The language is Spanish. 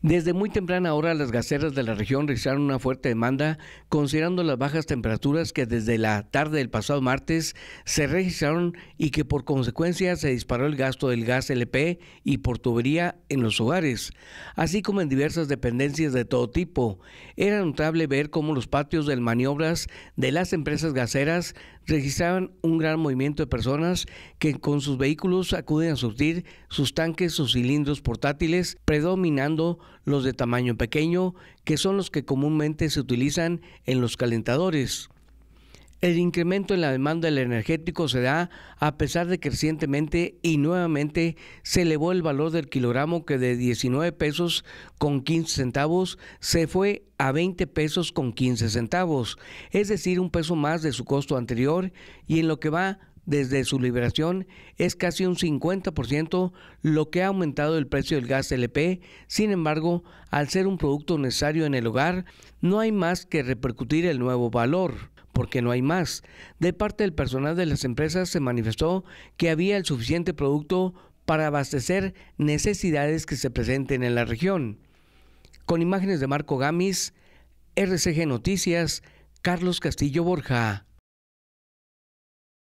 Desde muy temprana hora las gaseras de la región registraron una fuerte demanda considerando las bajas temperaturas que desde la tarde del pasado martes se registraron y que por consecuencia se disparó el gasto del gas LP y por tubería en los hogares, así como en diversas dependencias de todo tipo. Era notable ver cómo los patios de maniobras de las empresas gaseras registraban un gran movimiento de personas que con sus vehículos acuden a surtir sus tanques, sus cilindros portátiles, predominando los de tamaño pequeño, que son los que comúnmente se utilizan en los calentadores. El incremento en la demanda del energético se da a pesar de que recientemente y nuevamente se elevó el valor del kilogramo que de 19 pesos con 15 centavos se fue a 20 pesos con 15 centavos, es decir, un peso más de su costo anterior y en lo que va desde su liberación es casi un 50% lo que ha aumentado el precio del gas LP. Sin embargo, al ser un producto necesario en el hogar, no hay más que repercutir el nuevo valor porque no hay más. De parte del personal de las empresas se manifestó que había el suficiente producto para abastecer necesidades que se presenten en la región. Con imágenes de Marco Gamis, RCG Noticias, Carlos Castillo Borja.